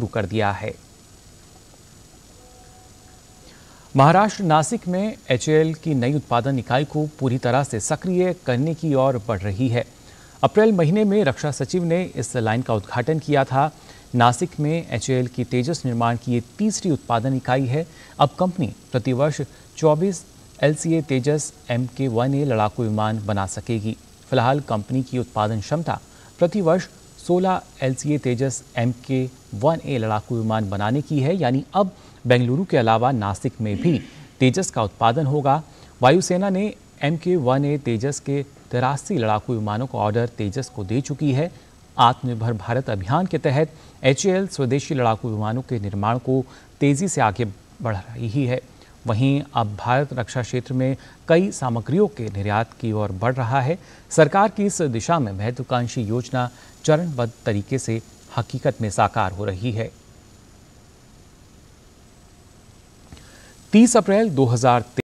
शुरू कर दिया है महाराष्ट्र नासिक में एच की नई उत्पादन इकाई को पूरी तरह से सक्रिय करने की ओर बढ़ रही है अप्रैल महीने में रक्षा सचिव ने इस लाइन का उद्घाटन किया था नासिक में एच की तेजस निर्माण की ये तीसरी उत्पादन इकाई है अब कंपनी प्रतिवर्ष 24 L Tejas M K one A लड़ाकू विमान बना सकेगी फिलहाल कंपनी की उत्पादन क्षमता प्रतिवर्ष 16 L Tejas M K one A लड़ाकू विमान बनाने की है यानी अब बेंगलुरु के अलावा नासिक में भी तेजस का उत्पादन होगा वायुसेना ने एम के वन ए तेजस के तिरासी लड़ाकू विमानों का ऑर्डर तेजस को दे चुकी है आत्मनिर्भर भारत अभियान के तहत एच स्वदेशी लड़ाकू विमानों के निर्माण को तेज़ी से आगे बढ़ रही है वहीं अब भारत रक्षा क्षेत्र में कई सामग्रियों के निर्यात की ओर बढ़ रहा है सरकार की इस दिशा में महत्वाकांक्षी योजना चरणबद्ध तरीके से हकीकत में साकार हो रही है 30 अप्रैल 2013